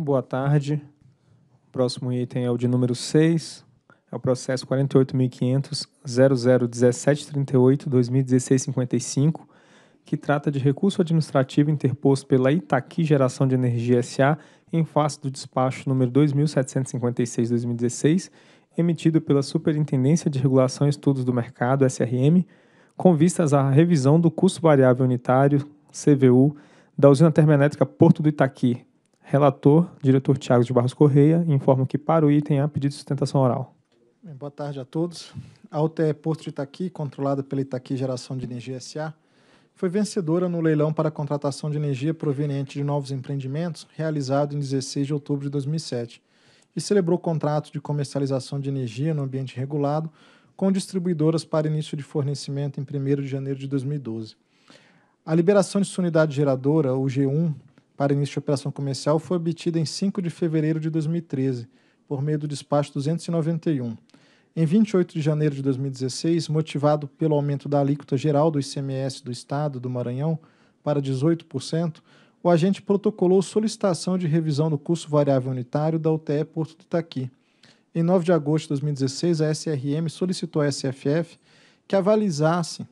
Boa tarde. O próximo item é o de número 6, é o processo 48.500.001738.2016.55, que trata de recurso administrativo interposto pela Itaqui Geração de Energia S.A. em face do despacho número 2756-2016, emitido pela Superintendência de Regulação e Estudos do Mercado, SRM, com vistas à revisão do custo variável unitário, CVU, da usina termoelétrica Porto do Itaqui, Relator, diretor Tiago de Barros Correia, informa que para o item há pedido de sustentação oral. boa tarde a todos. A UTE Porto de Itaqui, controlada pela Itaqui Geração de Energia SA, foi vencedora no leilão para a contratação de energia proveniente de novos empreendimentos, realizado em 16 de outubro de 2007, e celebrou contrato de comercialização de energia no ambiente regulado com distribuidoras para início de fornecimento em 1 de janeiro de 2012. A liberação de sua unidade geradora, o G1, para início de operação comercial foi obtida em 5 de fevereiro de 2013, por meio do despacho 291. Em 28 de janeiro de 2016, motivado pelo aumento da alíquota geral do ICMS do Estado do Maranhão para 18%, o agente protocolou solicitação de revisão do custo variável unitário da UTE Porto do Itaqui. Em 9 de agosto de 2016, a SRM solicitou à SFF que avalizasse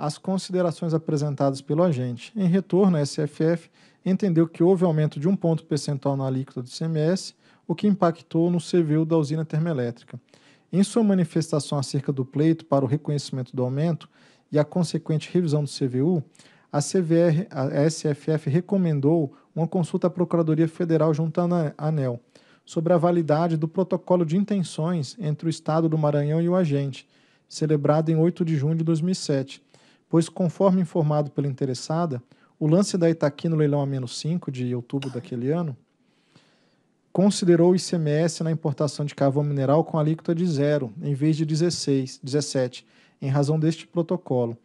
as considerações apresentadas pelo agente. Em retorno, a SFF entendeu que houve aumento de um ponto percentual na alíquota do CMS, o que impactou no CVU da usina termoelétrica. Em sua manifestação acerca do pleito para o reconhecimento do aumento e a consequente revisão do CVU, a, CVR, a SFF recomendou uma consulta à Procuradoria Federal junto à ANEL sobre a validade do protocolo de intenções entre o Estado do Maranhão e o agente, celebrado em 8 de junho de 2007, pois, conforme informado pela interessada, o lance da Itaqui no leilão a menos 5 de outubro daquele ano considerou o ICMS na importação de carvão mineral com alíquota de zero, em vez de 16, 17, em razão deste protocolo.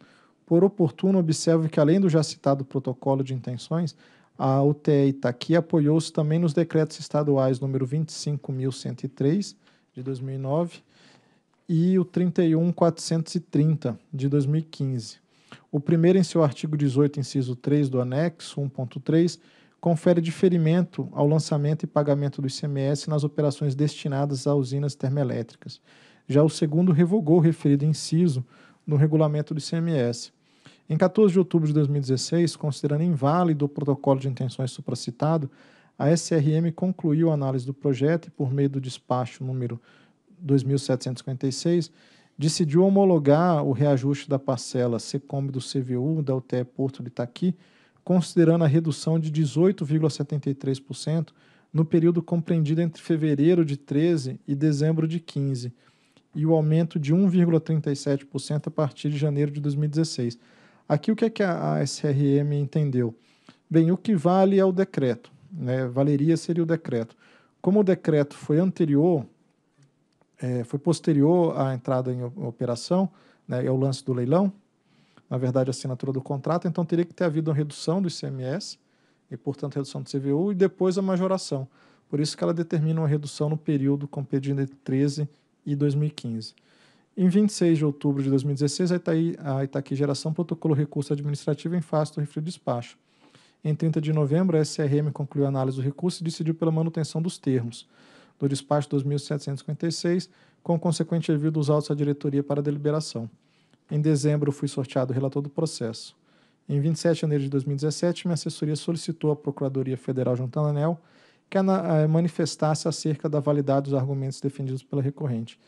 Por oportuno, observe que, além do já citado protocolo de intenções, a UTE Itaqui apoiou-se também nos decretos estaduais número 25.103, de 2009, e o 31.430, de 2015 o primeiro, em seu artigo 18, inciso 3 do anexo 1.3, confere diferimento ao lançamento e pagamento do ICMS nas operações destinadas a usinas termoelétricas. Já o segundo revogou o referido inciso no regulamento do ICMS. Em 14 de outubro de 2016, considerando inválido o protocolo de intenções supracitado, a SRM concluiu a análise do projeto e, por meio do despacho número 2756, decidiu homologar o reajuste da parcela CECOM do CVU da UTE Porto de Itaqui, considerando a redução de 18,73% no período compreendido entre fevereiro de 13 e dezembro de 15, e o aumento de 1,37% a partir de janeiro de 2016. Aqui o que, é que a SRM entendeu? Bem, o que vale é o decreto, né? valeria seria o decreto. Como o decreto foi anterior é, foi posterior à entrada em operação, né, é o lance do leilão, na verdade, a assinatura do contrato, então teria que ter havido uma redução do ICMS, e, portanto, redução do CVU, e depois a majoração. Por isso que ela determina uma redução no período compreendido de 13 e 2015. Em 26 de outubro de 2016, a, Itaí, a Itaqui Geração protocolou recurso administrativo em face do refri despacho. Em 30 de novembro, a SRM concluiu a análise do recurso e decidiu pela manutenção dos termos do despacho 2756, com consequente envio dos autos à diretoria para deliberação. Em dezembro, fui sorteado relator do processo. Em 27 de janeiro de 2017, minha assessoria solicitou à Procuradoria Federal Juntananel que eh, manifestasse acerca da validade dos argumentos defendidos pela recorrente.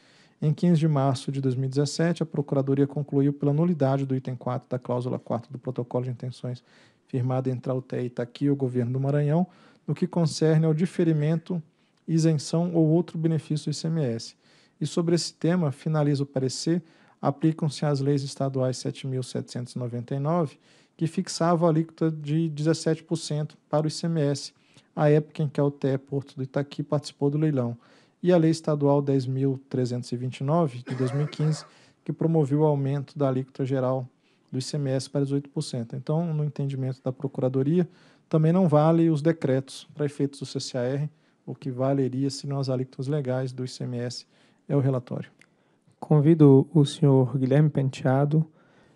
Em 15 de março de 2017, a Procuradoria concluiu pela nulidade do item 4 da cláusula 4 do Protocolo de Intenções firmado entre a UTE e Itaqui e o Governo do Maranhão, no que concerne ao diferimento isenção ou outro benefício do ICMS. E sobre esse tema, finalizo o parecer, aplicam-se as leis estaduais 7.799, que fixava a alíquota de 17% para o ICMS, a época em que a UTE Porto do Itaqui participou do leilão, e a Lei Estadual 10.329, de 2015, que promoveu o aumento da alíquota geral do ICMS para 18%. Então, no entendimento da Procuradoria, também não vale os decretos para efeitos do CCAR, o que valeria se nós as alíquotas legais do ICMS é o relatório. Convido o senhor Guilherme Penteado,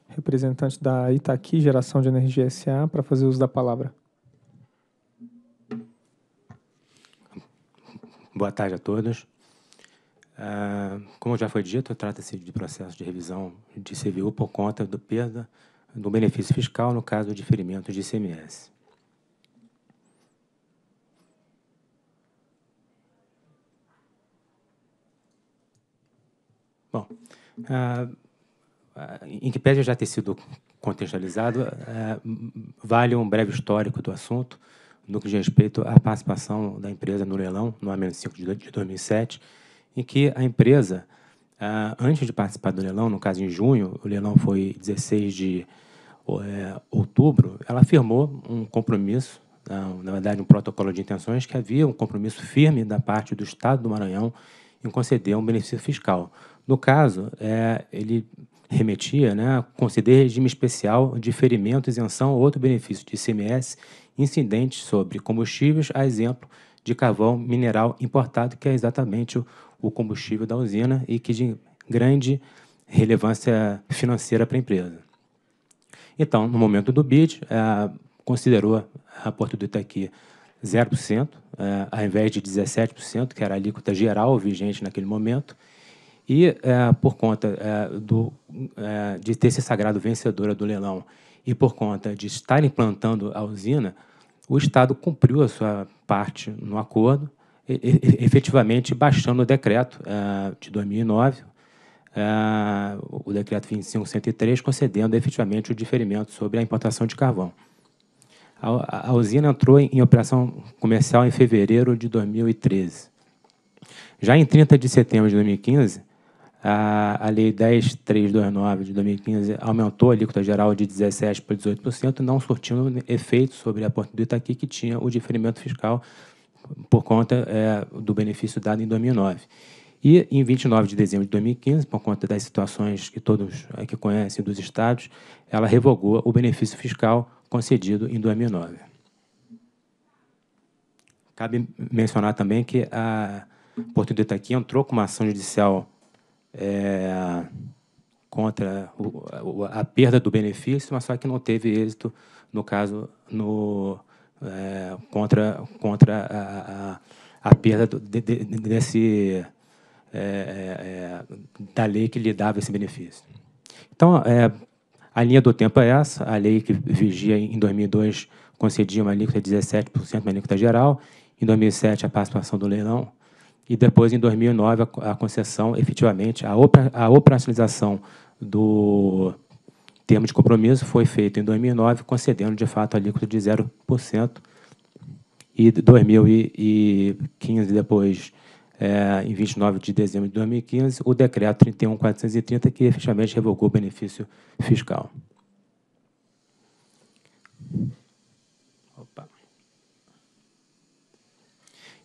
representante da Itaqui Geração de Energia SA, para fazer uso da palavra. Boa tarde a todos. Uh, como já foi dito, trata-se de processo de revisão de CVU por conta do perda do benefício fiscal no caso de ferimentos de ICMS. Bom, a ah, ah, Wikipédia já ter sido contextualizado, ah, vale um breve histórico do assunto, no que diz respeito à participação da empresa no leilão, no A-5 de 2007, em que a empresa, antes de participar do leilão, no caso em junho, o leilão foi 16 de é, outubro, ela firmou um compromisso, na verdade um protocolo de intenções, que havia um compromisso firme da parte do Estado do Maranhão em conceder um benefício fiscal. No caso, é, ele remetia, né, conceder regime especial de ferimento, isenção ou outro benefício de ICMS incidentes sobre combustíveis, a exemplo de carvão mineral importado, que é exatamente o, o combustível da usina e que de grande relevância financeira para a empresa. Então, no momento do BID, é, considerou a Porto do Itaqui 0%, é, ao invés de 17%, que era a alíquota geral vigente naquele momento, e é, por conta é, do, é, de ter se sagrado vencedora do leilão e por conta de estar implantando a usina, o Estado cumpriu a sua parte no acordo, e, e, efetivamente baixando o decreto é, de 2009, é, o decreto 2503, concedendo efetivamente o diferimento sobre a importação de carvão. A, a usina entrou em, em operação comercial em fevereiro de 2013. Já em 30 de setembro de 2015, a, a Lei 10.329 de 2015 aumentou a alíquota geral de 17% para 18%, não surtindo efeito sobre a Porta do Itaqui, que tinha o diferimento fiscal por conta é, do benefício dado em 2009. E em 29 de dezembro de 2015, por conta das situações que todos aqui é, conhecem dos estados, ela revogou o benefício fiscal concedido em 2009. Cabe mencionar também que a Porto do Itaqui entrou com uma ação judicial é, contra o, a perda do benefício, mas só que não teve êxito, no caso, no, é, contra, contra a, a, a perda do, de, de, desse, é, é, é, da lei que lhe dava esse benefício. Então, é, a linha do tempo é essa, a lei que vigia em 2002 concedia uma alíquota de 17%, uma alíquota geral, em 2007 a participação do leilão e depois, em 2009, a, concessão, efetivamente, a, operacionalização do termo de compromisso foi feita em 2009, concedendo, de fato, a alíquota de 0%, e 2015, depois, é, em 29 de dezembro de 2015, o decreto 31.430, que efetivamente revogou o benefício fiscal.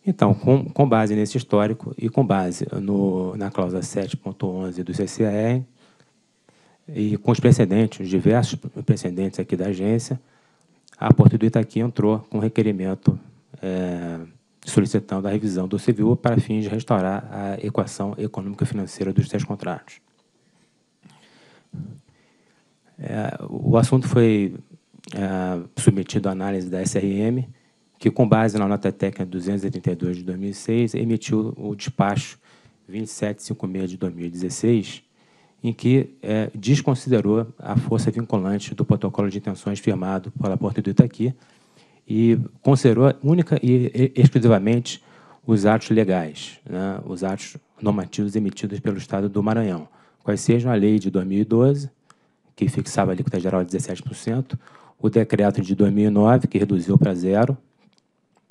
Então, com, com base nesse histórico e com base no, na cláusula 7.11 do CCAR, e com os precedentes, os diversos precedentes aqui da agência, a Porto do Itaqui entrou com requerimento é, solicitando a revisão do CVU para fins de restaurar a equação econômica-financeira dos três contratos. É, o assunto foi é, submetido à análise da SRM que, com base na nota técnica 232 de 2006, emitiu o despacho 2756 de 2016, em que é, desconsiderou a força vinculante do protocolo de intenções firmado pela Porta do Itaqui e considerou única e exclusivamente os atos legais, né, os atos normativos emitidos pelo Estado do Maranhão, quais sejam a lei de 2012, que fixava a alíquota geral de 17%, o decreto de 2009, que reduziu para zero,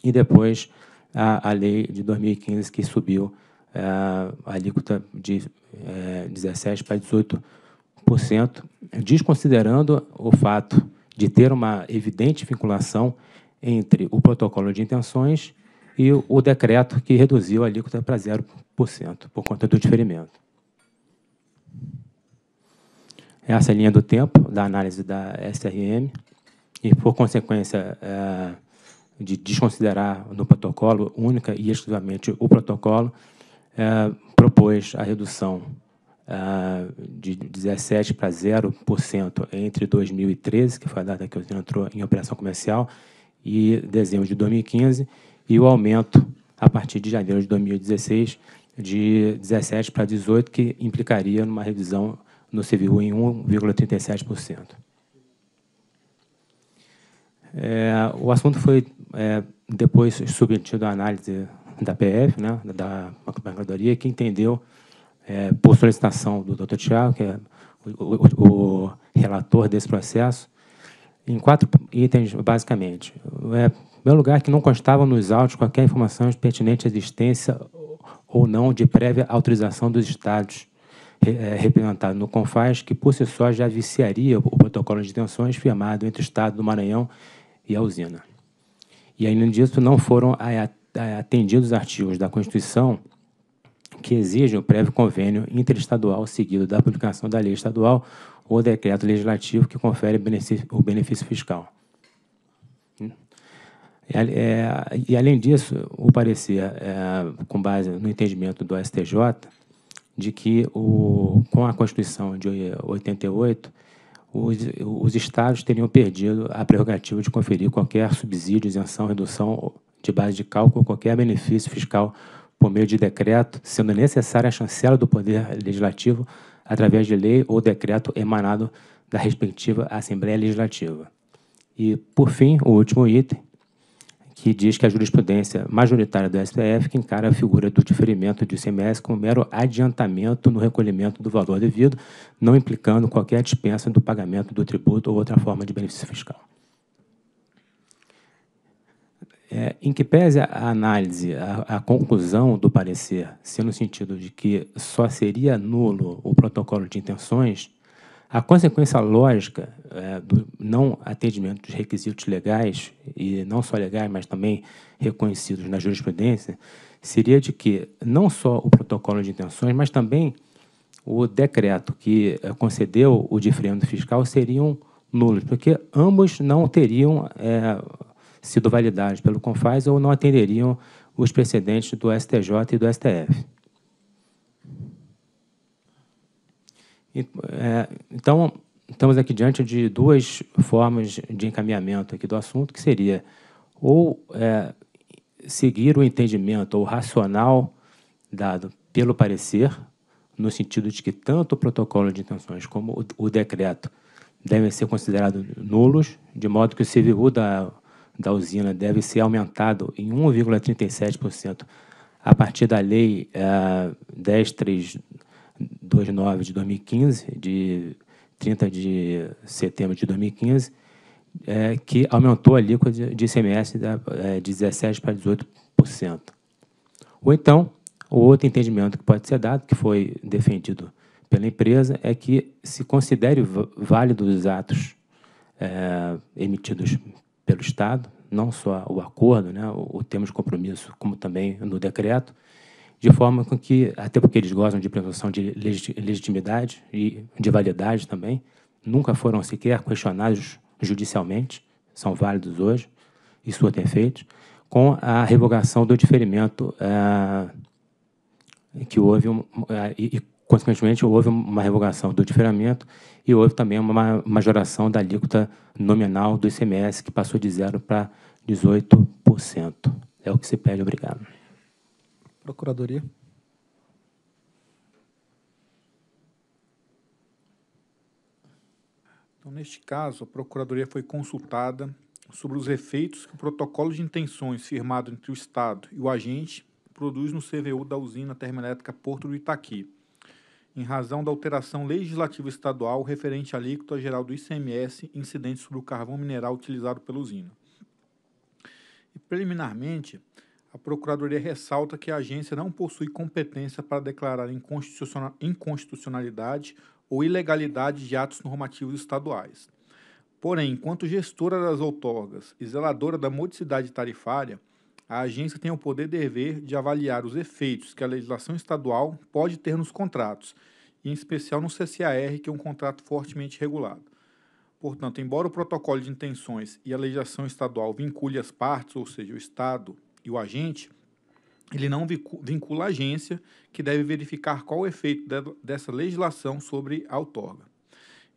e depois a, a lei de 2015 que subiu é, a alíquota de é, 17% para 18%, desconsiderando o fato de ter uma evidente vinculação entre o protocolo de intenções e o, o decreto que reduziu a alíquota para 0% por conta do diferimento. Essa é a linha do tempo da análise da SRM e, por consequência, é, de desconsiderar no protocolo, única e exclusivamente o protocolo, eh, propôs a redução eh, de 17% para 0% entre 2013, que foi a data que a usina entrou em operação comercial, e dezembro de 2015, e o aumento a partir de janeiro de 2016 de 17 para 18, que implicaria numa revisão no CVU em 1,37%. É, o assunto foi é, depois submetido à análise da PF, né, da mercadoria, que entendeu, é, por solicitação do Dr. Tiago, que é o, o, o, relator desse processo, em quatro itens, basicamente. É, em primeiro lugar, que não constava nos autos qualquer informação pertinente à existência ou não de prévia autorização dos estados é, no CONFAS, que por si só já viciaria o protocolo de intenções firmado entre o Estado do Maranhão e a usina. E além disso, não foram é, é, atendidos artigos da Constituição que exigem o prévio convênio interestadual seguido da publicação da lei estadual ou decreto legislativo que confere o benefício fiscal. É, e, além disso, o parecer, com base no entendimento do STJ, de que o, com a Constituição de 88, os, os estados teriam perdido a prerrogativa de conferir qualquer subsídio, isenção, redução de base de cálculo, qualquer benefício fiscal por meio de decreto, sendo necessária a chancela do Poder Legislativo através de lei ou decreto emanado da respectiva Assembleia Legislativa. E, por fim, o último item, que diz que a jurisprudência majoritária do STF que encara a figura do diferimento de ICMS como mero adiantamento no recolhimento do valor devido, não implicando qualquer dispensa do pagamento do tributo ou outra forma de benefício fiscal. É, em que pese a análise, a, a, conclusão do parecer, ser no sentido de que só seria nulo o protocolo de intenções a consequência lógica é, do não atendimento dos requisitos legais, e não só legais, mas também reconhecidos na jurisprudência, seria de que não só o protocolo de intenções, mas também o decreto que é, concedeu o diferendo fiscal seriam nulos, porque ambos não teriam é, sido validados pelo CONFAS ou não atenderiam os precedentes do STJ e do STF. É, então, estamos aqui diante de duas formas de encaminhamento aqui do assunto, que seria ou é, seguir o entendimento ou racional dado pelo parecer, no sentido de que tanto o protocolo de intenções como o, o decreto devem ser considerados nulos, de modo que o CVU da, da usina deve ser aumentado em 1,37% a partir da Lei é, 29 de 2015, de 30 de setembro de 2015, é, que aumentou a alíquota de ICMS de 17% é, para 18%. Ou então, o outro entendimento que pode ser dado, que foi defendido pela empresa, é que se considere válidos os atos é, emitidos pelo Estado, não só o acordo, né, o, o termo de compromisso, como também no decreto, de forma com que, até porque eles gozam de presunção de legitimidade e de validade também, nunca foram sequer questionados judicialmente, são válidos hoje, isso tem feito, com a revogação do diferimento é, que houve, um, eh, e, consequentemente houve uma revogação do diferimento e houve também uma majoração da alíquota nominal do ICMS, que passou de 0 para 18%. É o que se pede, obrigado. Procuradoria. Então, neste caso, a Procuradoria foi consultada sobre os efeitos que o protocolo de intenções firmado entre o Estado e o agente produz no CVU da usina termoelétrica Porto do Itaqui, em razão da alteração legislativa estadual referente à alíquota geral do ICMS incidente sobre o carvão mineral utilizado pela usina. E, preliminarmente, a Procuradoria ressalta que a agência não possui competência para declarar inconstitucionalidade ou ilegalidade de atos normativos estaduais. Porém, enquanto gestora das outorgas e zeladora da modicidade tarifária, a agência tem o poder dever de avaliar os efeitos que a legislação estadual pode ter nos contratos, em especial no CCAR, que é um contrato fortemente regulado. Portanto, embora o protocolo de intenções e a legislação estadual vincule as partes, ou seja, o Estado, e o agente, ele não vincula a agência que deve verificar qual o efeito dessa legislação sobre a outorga.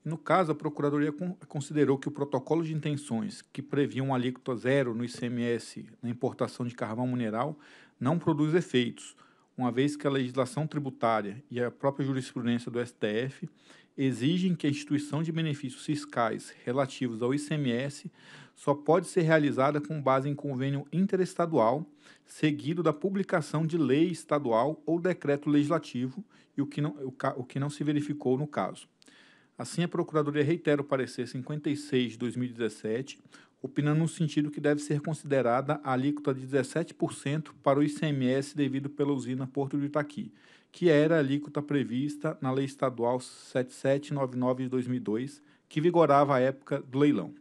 No caso, a Procuradoria considerou que o protocolo de intenções, que previa um alíquota zero no ICMS na importação de carvão mineral, não produz efeitos, uma vez que a legislação tributária e a própria jurisprudência do STF exigem que a instituição de benefícios fiscais relativos ao ICMS só pode ser realizada com base em convênio interestadual, seguido da publicação de lei estadual ou decreto legislativo, e o que não, o, o que não se verificou no caso. Assim, a Procuradoria reitera o parecer 56 de 2017, opinando no sentido que deve ser considerada a alíquota de 17% para o ICMS devido pela usina Porto de Itaqui, que era a alíquota prevista na Lei Estadual 7799 de 2002, que vigorava à época do leilão.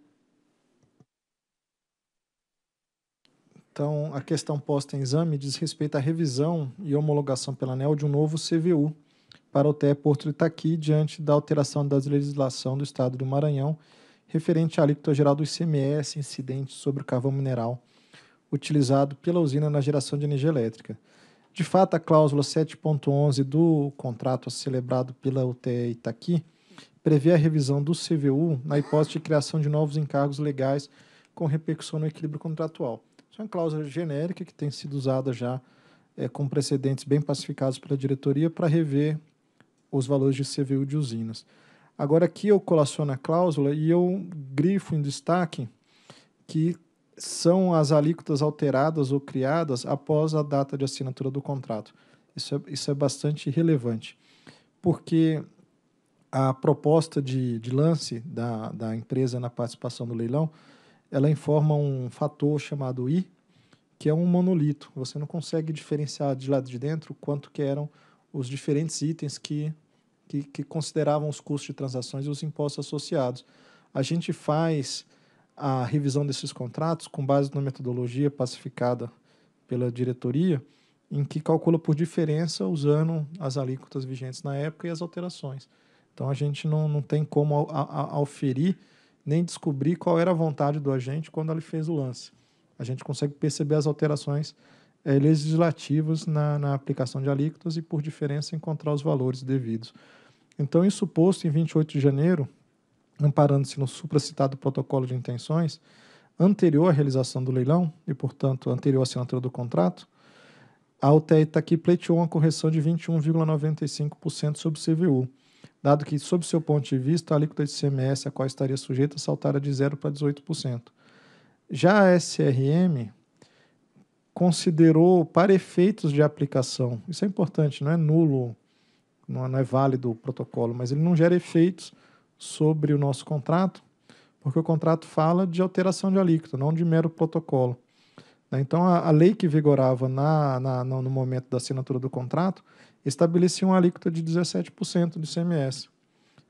Então, a questão posta em exame diz respeito à revisão e homologação pela ANEL de um novo CVU para o TE Porto Itaqui diante da alteração da legislação do Estado do Maranhão referente à alíquota geral do ICMS incidente sobre o carvão mineral utilizado pela usina na geração de energia elétrica. De fato, a cláusula 7.11 do contrato celebrado pela UTE Itaqui prevê a revisão do CVU na hipótese de criação de novos encargos legais com repercussão no equilíbrio contratual. Isso é uma cláusula genérica que tem sido usada já é, com precedentes bem pacificados pela diretoria para rever os valores de CVU de usinas. Agora aqui eu colaciono a cláusula e eu grifo em destaque que são as alíquotas alteradas ou criadas após a data de assinatura do contrato. Isso é, isso é bastante relevante, porque a proposta de, de lance da, da empresa na participação do leilão, ela informa um fator chamado I, que é um monolito. Você não consegue diferenciar de lado de dentro quanto que eram os diferentes itens que, que, que consideravam os custos de transações e os impostos associados. A gente faz a revisão desses contratos com base na metodologia pacificada pela diretoria, em que calcula por diferença usando as alíquotas vigentes na época e as alterações. Então a gente não, não tem como auferir nem descobrir qual era a vontade do agente quando ele fez o lance. A gente consegue perceber as alterações é, legislativas na, na aplicação de alíquotas e, por diferença, encontrar os valores devidos. Então, isso posto, em 28 de janeiro, amparando-se no supracitado protocolo de intenções anterior à realização do leilão e, portanto, anterior à assinatura do contrato, a UTE Itaqui tá pleiteou uma correção de 21,95% sobre o CVU, dado que, sob seu ponto de vista, a alíquota de CMS a qual estaria sujeita saltara de 0 para 18%. Já a SRM considerou para efeitos de aplicação, isso é importante, não é nulo, não é, é válido o protocolo, mas ele não gera efeitos sobre o nosso contrato, porque o contrato fala de alteração de alíquota, não de mero protocolo. Né? Então, a, lei que vigorava na, na, no momento da assinatura do contrato estabelecia uma alíquota de 17% de CMS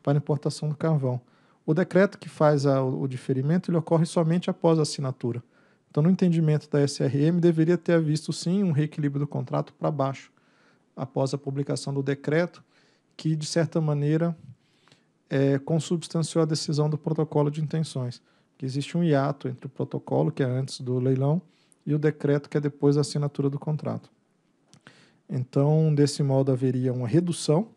para importação do carvão. O decreto que faz a, o diferimento ele ocorre somente após a assinatura. Então, no entendimento da SRM, deveria ter visto sim um reequilíbrio do contrato para baixo, após a publicação do decreto, que de certa maneira é, consubstanciou a decisão do protocolo de intenções, que existe um hiato entre o protocolo, que é antes do leilão, e o decreto, que é depois da assinatura do contrato. Então, desse modo, haveria uma redução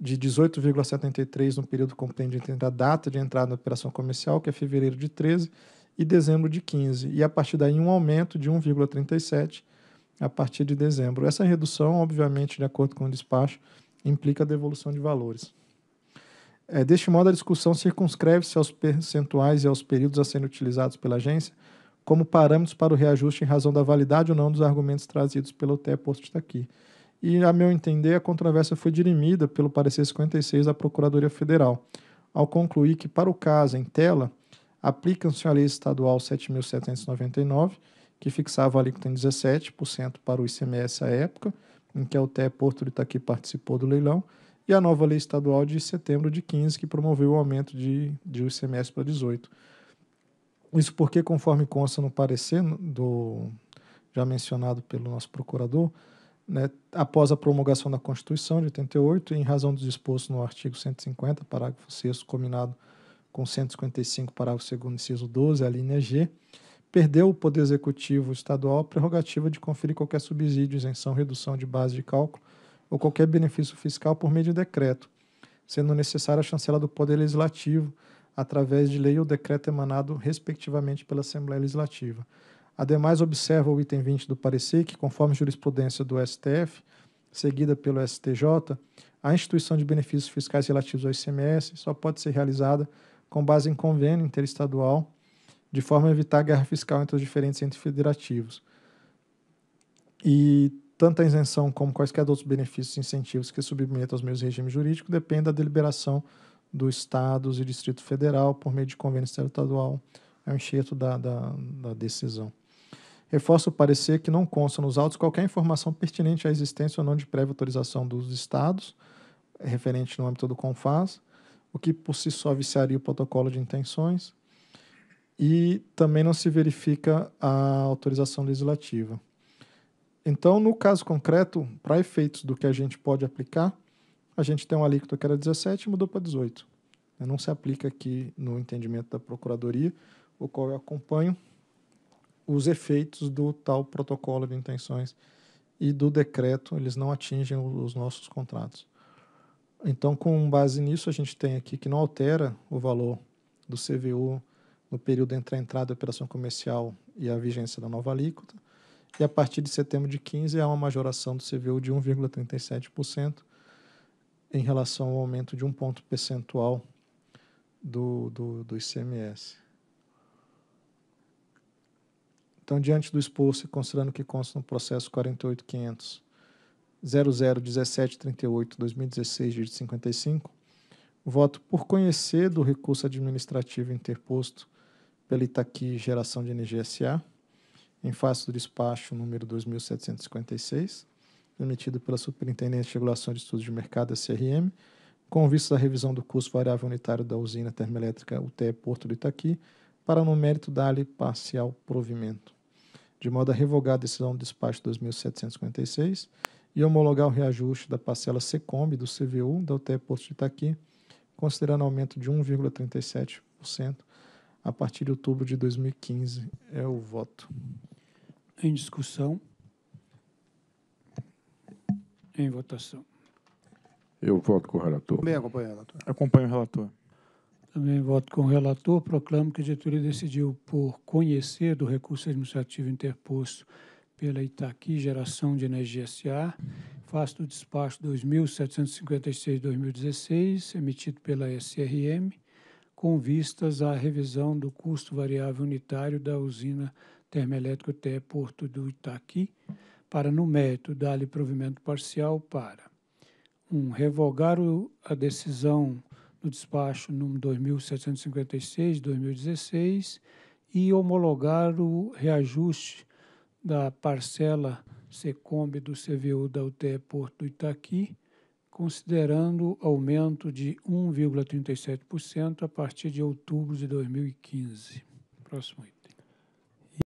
de 18,73 no período compreendido entre a data de entrada na operação comercial, que é fevereiro de 13, e dezembro de 15, e a partir daí um aumento de 1,37 a partir de dezembro. Essa redução, obviamente, de acordo com o despacho, implica a devolução de valores. É, deste modo, a discussão circunscreve-se aos percentuais e aos períodos a serem utilizados pela agência como parâmetros para o reajuste em razão da validade ou não dos argumentos trazidos pelo TE posto aqui. E, a meu entender, a controvérsia foi dirimida pelo parecer 56 da Procuradoria Federal, ao concluir que, para o caso em tela, aplicam-se a Lei Estadual 7.799, que fixava a alíquota em 17% para o ICMS à época, em que é o Te Porto de Itaqui participou do leilão, e a nova lei estadual de setembro de 15, que promoveu o aumento de, de ICMS para 18. Isso porque, conforme consta no parecer do já mencionado pelo nosso procurador, né, após a promulgação da Constituição de 88, em razão dos disposto no artigo 150, parágrafo 6, combinado com 155, parágrafo 2, inciso 12, a linha G, perdeu o Poder Executivo Estadual a prerrogativa de conferir qualquer subsídio, isenção, redução de base de cálculo ou qualquer benefício fiscal por meio de decreto, sendo necessária a chancela do Poder Legislativo, através de lei ou decreto emanado, respectivamente, pela Assembleia Legislativa. Ademais, observa o item 20 do parecer que, conforme jurisprudência do STF, seguida pelo STJ, a instituição de benefícios fiscais relativos ao ICMS só pode ser realizada com base em convênio interestadual, de forma a evitar guerra fiscal entre os diferentes entes federativos. E Tanta isenção como quaisquer outros benefícios e incentivos que submetam aos mesmos regimes jurídicos depende da deliberação dos estados e Distrito Federal por meio de convênio estadual. É um enxerto da, da, da decisão. reforço o parecer que não consta nos autos qualquer informação pertinente à existência ou não de prévia autorização dos estados, referente no âmbito do CONFAS, o que por si só viciaria o protocolo de intenções, e também não se verifica a autorização legislativa. Então, no caso concreto, para efeitos do que a gente pode aplicar, a gente tem uma alíquota que era 17 e mudou para 18. Né, não se aplica aqui no entendimento da Procuradoria, o qual eu acompanho, os efeitos do tal protocolo de intenções e do decreto, eles não atingem os nossos contratos. Então, com base nisso, a gente tem aqui que não altera o valor do CVU no período entre a entrada da operação comercial e a vigência da nova alíquota e a partir de setembro de 15 há uma majoração do CVU de 1,37% em relação ao aumento de um ponto percentual do, do, do ICMS. Então, diante do exposto e considerando que consta no processo 48.500 001738 2016 de 55, voto por conhecer do recurso administrativo interposto pela Itaqui Geração de Energia SA, em face do despacho número 2756, emitido pela Superintendência de Regulação de Estudos de Mercado, SRM, com vista à revisão do custo variável unitário da usina termoelétrica UTE Porto do Itaqui, para no mérito dar-lhe parcial provimento, de modo a revogar a decisão do despacho 2756 e homologar o reajuste da parcela SECOMB do CVU da UTE Porto de Itaqui, considerando aumento de 1,37% a partir de outubro de 2015. É o voto. Em discussão. Em votação. Eu voto com o relator. Também acompanho o relator. Acompanho o relator. Também voto com o relator. Proclamo que a diretoria decidiu por conhecer do recurso administrativo interposto pela Itaqui Geração de Energia S.A., face do despacho 2756-2016, emitido pela SRM, com vistas à revisão do custo variável unitário da usina termoelétrica TE Porto do Itaqui, para, no mérito, dar-lhe provimento parcial para 1. Um, revogar o, a decisão do despacho número 2756-2016 e homologar o reajuste da parcela SECOMB do CVU da UTE Porto do Itaqui, considerando aumento de 1,37% a partir de outubro de 2015. Próximo item.